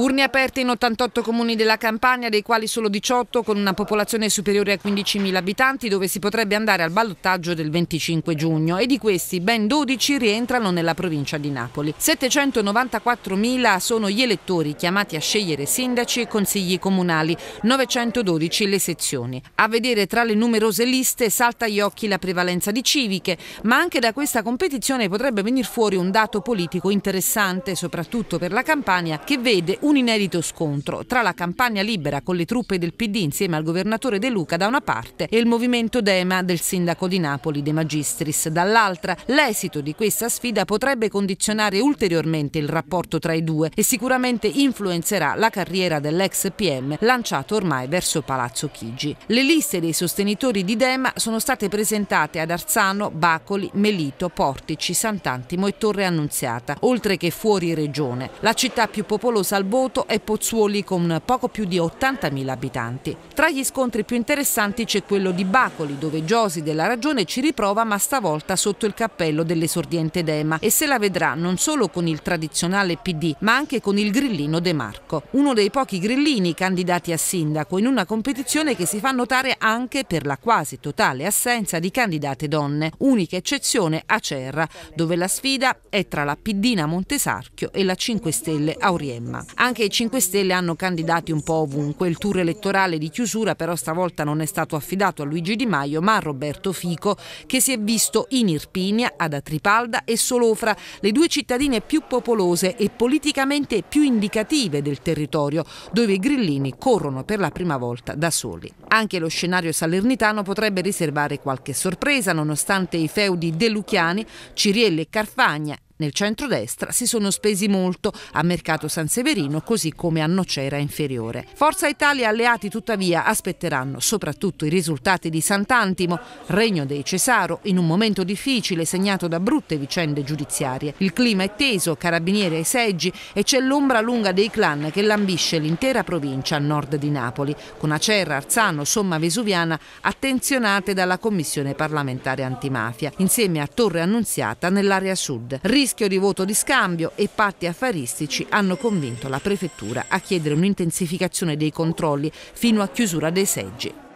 Urne aperte in 88 comuni della Campania, dei quali solo 18 con una popolazione superiore a 15.000 abitanti, dove si potrebbe andare al ballottaggio del 25 giugno e di questi ben 12 rientrano nella provincia di Napoli. 794.000 sono gli elettori chiamati a scegliere sindaci e consigli comunali, 912 le sezioni. A vedere tra le numerose liste salta agli occhi la prevalenza di civiche, ma anche da questa competizione potrebbe venire fuori un dato politico interessante, soprattutto per la Campania, che vede un un inedito scontro tra la campagna libera con le truppe del PD insieme al governatore De Luca da una parte e il movimento Dema del sindaco di Napoli De Magistris dall'altra. L'esito di questa sfida potrebbe condizionare ulteriormente il rapporto tra i due e sicuramente influenzerà la carriera dell'ex PM lanciato ormai verso Palazzo Chigi. Le liste dei sostenitori di Dema sono state presentate ad Arzano, Bacoli, Melito, Portici, Sant'Antimo e Torre Annunziata, oltre che fuori regione. La città più popolosa al Boto e Pozzuoli con poco più di 80.000 abitanti. Tra gli scontri più interessanti c'è quello di Bacoli, dove Giosi della Ragione ci riprova ma stavolta sotto il cappello dell'esordiente Dema e se la vedrà non solo con il tradizionale PD ma anche con il grillino De Marco, uno dei pochi grillini candidati a sindaco in una competizione che si fa notare anche per la quasi totale assenza di candidate donne, unica eccezione a Cerra, dove la sfida è tra la Piddina Montesarchio e la 5 Stelle Auriemma. Anche i 5 Stelle hanno candidati un po' ovunque. Il tour elettorale di chiusura però stavolta non è stato affidato a Luigi Di Maio ma a Roberto Fico che si è visto in Irpinia, ad Atripalda e Solofra, le due cittadine più popolose e politicamente più indicative del territorio dove i grillini corrono per la prima volta da soli. Anche lo scenario salernitano potrebbe riservare qualche sorpresa nonostante i feudi deluchiani, Cirielle e Carfagna nel centrodestra si sono spesi molto a Mercato San Severino così come a Nocera Inferiore. Forza Italia alleati tuttavia aspetteranno soprattutto i risultati di Sant'Antimo, regno dei Cesaro, in un momento difficile segnato da brutte vicende giudiziarie. Il clima è teso, carabinieri ai seggi e c'è l'ombra lunga dei clan che lambisce l'intera provincia a nord di Napoli, con Acerra, Arzano, Somma Vesuviana attenzionate dalla Commissione parlamentare antimafia, insieme a Torre Annunziata nell'area sud. Ris rischio di voto di scambio e patti affaristici hanno convinto la prefettura a chiedere un'intensificazione dei controlli fino a chiusura dei seggi.